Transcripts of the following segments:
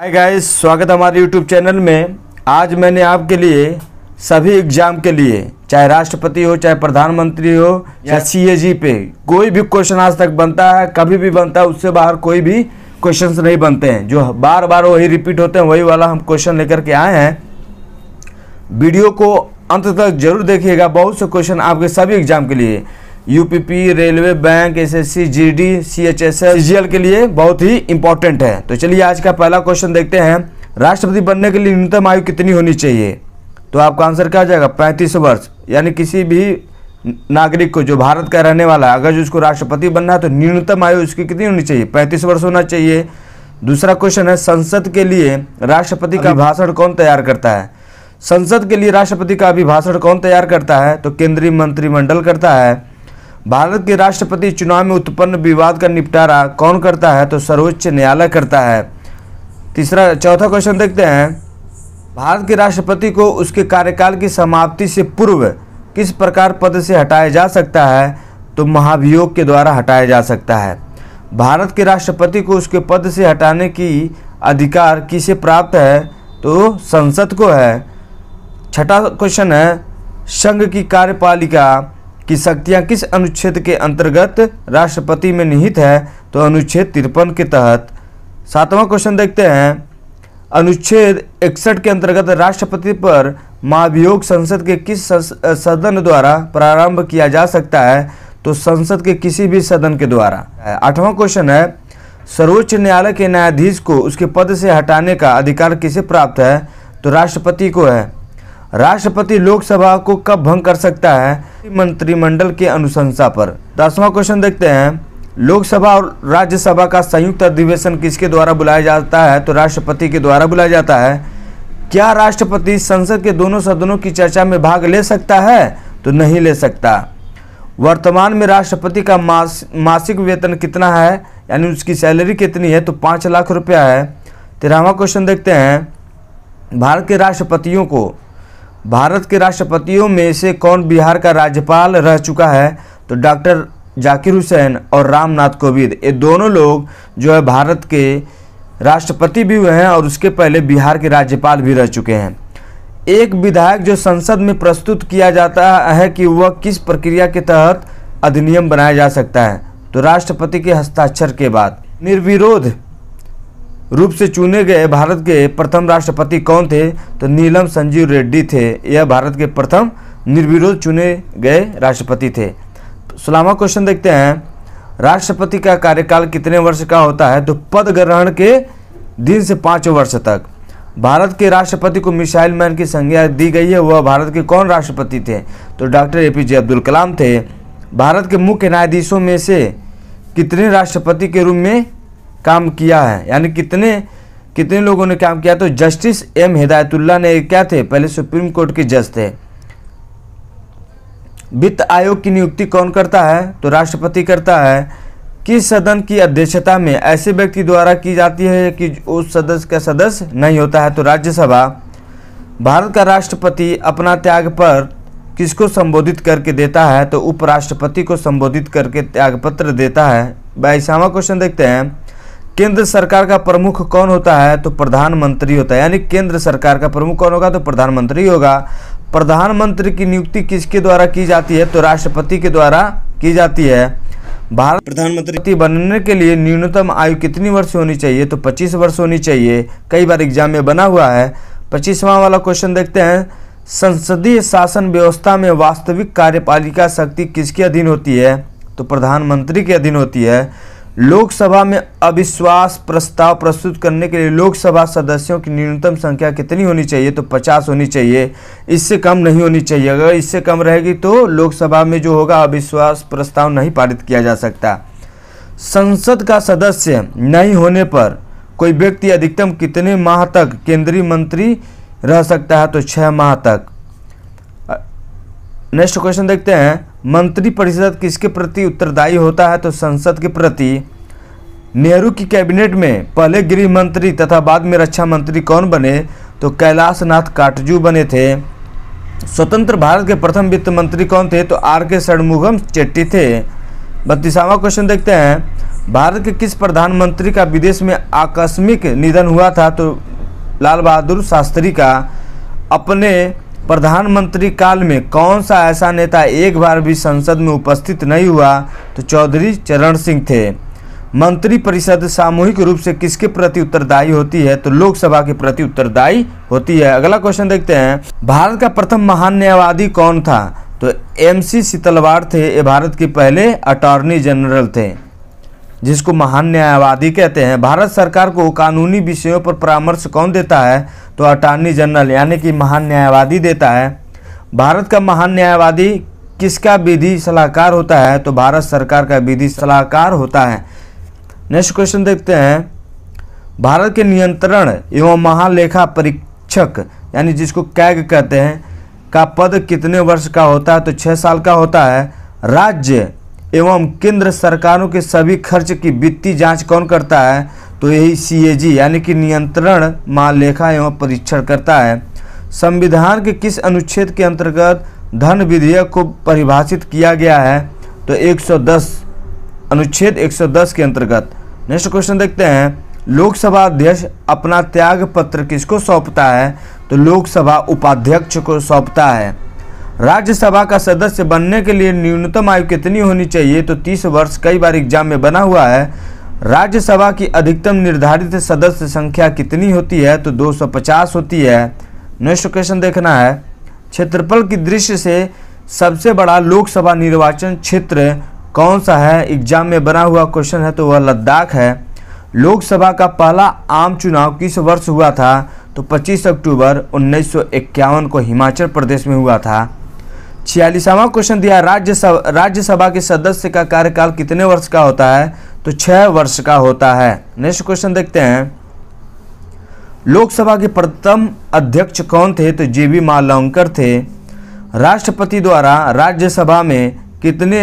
hi guys स्वागत हमारे YouTube channel में आज मैंने आपके लिए सभी एग्जाम के लिए चाहे राष्ट्रपति हो चाहे प्रधानमंत्री हो या सी पे कोई भी क्वेश्चन आज तक बनता है कभी भी बनता है उससे बाहर कोई भी क्वेश्चंस नहीं बनते हैं जो बार बार वही रिपीट होते हैं वही वाला हम क्वेश्चन लेकर के आए हैं वीडियो को अंत तक जरूर देखिएगा बहुत से क्वेश्चन आपके सभी एग्जाम के लिए UPP railway bank SSC GD G CGL के लिए बहुत ही इंपॉर्टेंट है तो चलिए आज का पहला क्वेश्चन देखते हैं राष्ट्रपति बनने के लिए न्यूनतम आयु कितनी होनी चाहिए तो आपका आंसर क्या आ जाएगा पैंतीस वर्ष यानी किसी भी नागरिक को जो भारत का रहने वाला है अगर जो उसको राष्ट्रपति बनना है तो न्यूनतम आयु उसकी कितनी होनी चाहिए पैंतीस वर्ष होना चाहिए दूसरा क्वेश्चन है संसद के लिए राष्ट्रपति का भाषण कौन तैयार करता है संसद के लिए राष्ट्रपति का अभिभाषण कौन तैयार करता है तो केंद्रीय मंत्रिमंडल करता है भारत के राष्ट्रपति चुनाव में उत्पन्न विवाद का निपटारा कौन करता है तो सर्वोच्च न्यायालय करता है तीसरा चौथा क्वेश्चन देखते हैं भारत के राष्ट्रपति को उसके कार्यकाल की समाप्ति से पूर्व किस प्रकार पद से हटाया जा सकता है तो महाभियोग के द्वारा हटाया जा सकता है भारत के राष्ट्रपति को उसके पद से हटाने की अधिकार किसे प्राप्त है तो संसद को है छठा क्वेश्चन है संघ की कार्यपालिका कि शक्तियां किस अनुच्छेद के अंतर्गत राष्ट्रपति में निहित है तो अनुच्छेद तिरपन के तहत सातवां क्वेश्चन देखते हैं अनुच्छेद इकसठ के अंतर्गत राष्ट्रपति पर महाभियोग संसद के किस सदन द्वारा प्रारंभ किया जा सकता है तो संसद के किसी भी सदन के द्वारा आठवां क्वेश्चन है सर्वोच्च न्यायालय के न्यायाधीश को उसके पद से हटाने का अधिकार किसे प्राप्त है तो राष्ट्रपति को है राष्ट्रपति लोकसभा को कब भंग कर सकता है मंत्रिमंडल के अनुशंसा पर दसवां क्वेश्चन देखते हैं लोकसभा और राज्यसभा का संयुक्त अधिवेशन किसके द्वारा बुलाया जाता है तो राष्ट्रपति के द्वारा बुलाया जाता है क्या राष्ट्रपति संसद के दोनों सदनों की चर्चा में भाग ले सकता है तो नहीं ले सकता वर्तमान में राष्ट्रपति का मास, मासिक वेतन कितना है यानी उसकी सैलरी कितनी है तो पाँच लाख रुपया है तेरहवा क्वेश्चन देखते हैं भारत के राष्ट्रपतियों को भारत के राष्ट्रपतियों में से कौन बिहार का राज्यपाल रह चुका है तो डॉक्टर जाकिर हुसैन और रामनाथ कोविंद ये दोनों लोग जो है भारत के राष्ट्रपति भी हुए हैं और उसके पहले बिहार के राज्यपाल भी रह चुके हैं एक विधायक जो संसद में प्रस्तुत किया जाता है कि वह किस प्रक्रिया के तहत अधिनियम बनाया जा सकता है तो राष्ट्रपति के हस्ताक्षर के बाद निर्विरोध रूप से चुने गए भारत के प्रथम राष्ट्रपति कौन थे तो नीलम संजीव रेड्डी थे यह भारत के प्रथम निर्विरोध चुने गए राष्ट्रपति थे तो सलामा क्वेश्चन देखते हैं राष्ट्रपति का कार्यकाल कितने वर्ष का होता है तो पद ग्रहण के दिन से पाँच वर्ष तक भारत के राष्ट्रपति को मिसाइल मैन की संज्ञा दी गई है वह भारत के कौन राष्ट्रपति थे तो doctor A P J Abdul Kalam थे भारत के मुख्य न्यायाधीशों में से कितने राष्ट्रपति के रूप में काम किया है यानी कितने कितने लोगों ने काम किया तो जस्टिस एम हिदायतुल्ला ने क्या थे पहले सुप्रीम कोर्ट के जज थे वित्त आयोग की नियुक्ति कौन करता है तो राष्ट्रपति करता है किस सदन की अध्यक्षता में ऐसे व्यक्ति द्वारा की जाती है कि उस सदस्य का सदस्य नहीं होता है तो राज्यसभा भारत का राष्ट्रपति अपना त्याग पर किसको संबोधित करके देता है तो उपराष्ट्रपति को संबोधित करके त्यागपत्र देता है बाईसावा क्वेश्चन देखते हैं केंद्र सरकार का प्रमुख कौन होता है तो प्रधानमंत्री होता है यानी केंद्र सरकार का प्रमुख कौन होगा तो प्रधानमंत्री होगा प्रधानमंत्री की नियुक्ति किसके द्वारा की जाती है तो राष्ट्रपति के द्वारा की जाती है भारत प्रधानमंत्री बनने के लिए न्यूनतम आयु कितनी वर्ष होनी चाहिए तो 25 वर्ष होनी चाहिए कई बार एग्जाम में बना हुआ है पच्चीसवां वाला क्वेश्चन देखते हैं संसदीय शासन व्यवस्था में वास्तविक कार्यपालिका शक्ति किसके अधीन होती है तो प्रधानमंत्री के अधीन होती है लोकसभा में अविश्वास प्रस्ताव प्रस्तुत करने के लिए लोकसभा सदस्यों की न्यूनतम संख्या कितनी होनी चाहिए तो 50 होनी चाहिए इससे कम नहीं होनी चाहिए अगर इससे कम रहेगी तो लोकसभा में जो होगा अविश्वास प्रस्ताव नहीं पारित किया जा सकता संसद का सदस्य नहीं होने पर कोई व्यक्ति अधिकतम कितने माह तक केंद्रीय मंत्री रह सकता है तो छः माह तक नेक्स्ट क्वेश्चन देखते हैं मंत्रिपरिषद किसके प्रति उत्तरदायी होता है तो संसद के प्रति नेहरू की कैबिनेट में पहले गृह मंत्री तथा बाद में रक्षा मंत्री कौन बने तो कैलाश नाथ काटजू बने थे स्वतंत्र भारत के प्रथम वित्त मंत्री कौन थे तो आर के षणमुगम चेट्टी थे बत्तीसवां क्वेश्चन देखते हैं भारत के किस प्रधानमंत्री का विदेश में आकस्मिक निधन हुआ था तो लाल बहादुर शास्त्री का अपने प्रधानमंत्री काल में कौन सा ऐसा नेता एक बार भी संसद में उपस्थित नहीं हुआ तो चौधरी चरण सिंह थे मंत्रिपरिषद सामूहिक रूप से किसके प्रति उत्तरदायी होती है तो लोकसभा के प्रति उत्तरदायी होती है अगला क्वेश्चन देखते हैं भारत का प्रथम महान न्यायवादी कौन था तो एम सी शीतलवाड़ थे ये भारत के पहले अटॉर्नी जनरल थे जिसको महान न्यायवादी कहते हैं भारत सरकार को कानूनी विषयों पर परामर्श कौन देता है तो अटॉर्नी जनरल यानी कि महान न्यायवादी देता है भारत का महान न्यायवादी किसका विधि सलाहकार होता है तो भारत सरकार का विधि सलाहकार होता है नेक्स्ट क्वेश्चन देखते हैं भारत के नियंत्रण एवं महालेखा परीक्षक यानी जिसको कैग कहते हैं का पद कितने वर्ष का होता है तो छः साल का होता है राज्य एवं केंद्र सरकारों के सभी खर्च की वित्तीय जांच कौन करता है तो यही सी यानी कि नियंत्रण महालेखा एवं परीक्षण करता है संविधान के किस अनुच्छेद के अंतर्गत धन विधेयक को परिभाषित किया गया है तो 110 अनुच्छेद 110 के अंतर्गत नेक्स्ट क्वेश्चन देखते हैं लोकसभा अध्यक्ष अपना त्याग पत्र किसको सौंपता है तो लोकसभा उपाध्यक्ष को सौंपता है राज्यसभा का सदस्य बनने के लिए न्यूनतम आयु कितनी होनी चाहिए तो 30 वर्ष कई बार एग्जाम में बना हुआ है राज्यसभा की अधिकतम निर्धारित सदस्य संख्या कितनी होती है तो 250 होती है नेक्स्ट क्वेश्चन देखना है क्षेत्रफल की दृष्टि से सबसे बड़ा लोकसभा निर्वाचन क्षेत्र कौन सा है एग्जाम में बना हुआ क्वेश्चन है तो वह लद्दाख है लोकसभा का पहला आम चुनाव किस वर्ष हुआ था तो 25 अक्टूबर उन्नीस को हिमाचल प्रदेश में हुआ था छियालीसवां क्वेश्चन दिया राज्यसभा राज्यसभा के सदस्य का कार्यकाल कितने वर्ष का होता है तो छः वर्ष का होता है नेक्स्ट क्वेश्चन देखते हैं लोकसभा के प्रथम अध्यक्ष कौन थे तो जे बी मालकर थे राष्ट्रपति द्वारा राज्यसभा में कितने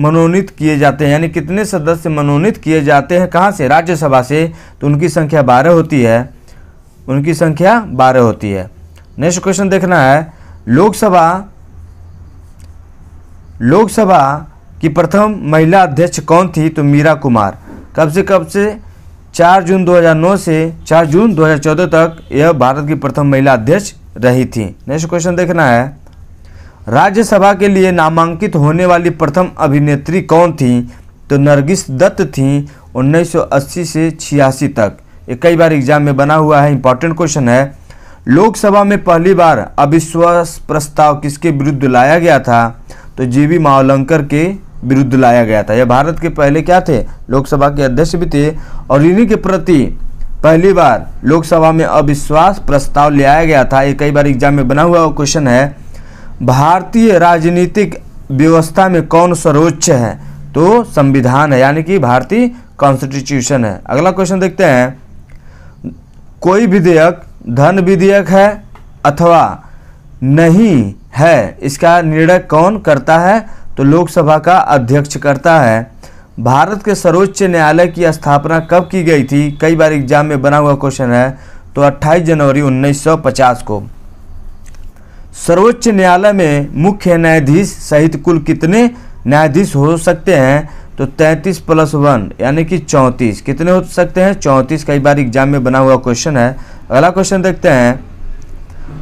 मनोनीत किए जाते हैं यानी कितने सदस्य मनोनीत किए जाते हैं कहाँ से राज्यसभा से तो उनकी संख्या बारह होती है उनकी संख्या बारह होती है नेक्स्ट क्वेश्चन देखना है लोकसभा लोकसभा कि प्रथम महिला अध्यक्ष कौन थी तो मीरा कुमार कब से कब से 4 जून 2009 से 4 जून 2014 तक यह भारत की प्रथम महिला अध्यक्ष रही थी नेक्स्ट क्वेश्चन देखना है राज्यसभा के लिए नामांकित होने वाली प्रथम अभिनेत्री कौन थी तो नरगिस दत्त थी 1980 से छियासी तक ये कई बार एग्जाम में बना हुआ है इंपॉर्टेंट क्वेश्चन है लोकसभा में पहली बार अविश्वास प्रस्ताव किसके विरुद्ध लाया गया था तो जीवी मावलंकर के विरुद्ध लाया गया था यह भारत के पहले क्या थे लोकसभा के अध्यक्ष भी थे और इन्हीं के प्रति पहली बार लोकसभा में अविश्वास प्रस्ताव ले आया गया था ये कई बार एग्जाम में बना हुआ क्वेश्चन है भारतीय राजनीतिक व्यवस्था में कौन सर्वोच्च है तो संविधान है यानी कि भारतीय कॉन्स्टिट्यूशन है अगला क्वेश्चन देखते हैं कोई विधेयक धन विधेयक है अथवा नहीं है इसका निर्णय कौन करता है तो लोकसभा का अध्यक्ष करता है भारत के सर्वोच्च न्यायालय की स्थापना कब की गई थी कई बार एग्जाम में बना हुआ क्वेश्चन है तो 28 जनवरी 1950 को सर्वोच्च न्यायालय में मुख्य न्यायाधीश सहित कुल कितने न्यायाधीश हो सकते हैं तो 33 प्लस वन यानी कि 34 कितने हो सकते हैं 34 कई बार एग्जाम में बना हुआ क्वेश्चन है अगला क्वेश्चन देखते हैं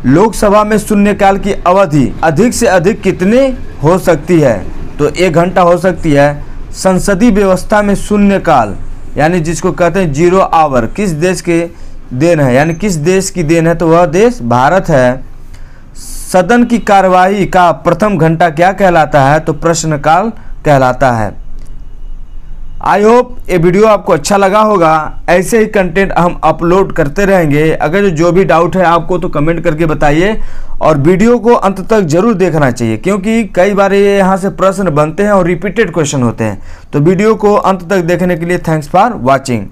लोकसभा में शून्यकाल की अवधि अधिक से अधिक कितने हो सकती है तो एक घंटा हो सकती है संसदीय व्यवस्था में शून्यकाल यानी जिसको कहते हैं जीरो आवर किस देश के देन है यानी किस देश की देन है तो वह देश भारत है सदन की कार्यवाही का प्रथम घंटा क्या कहलाता है तो प्रश्नकाल कहलाता है आई होप ये वीडियो आपको अच्छा लगा होगा ऐसे ही कंटेंट हम अपलोड करते रहेंगे अगर जो भी डाउट है आपको तो कमेंट करके बताइए और वीडियो को अंत तक जरूर देखना चाहिए क्योंकि कई बार ये यहाँ से प्रश्न बनते हैं और रिपीटेड क्वेश्चन होते हैं तो वीडियो को अंत तक देखने के लिए थैंक्स फॉर वॉचिंग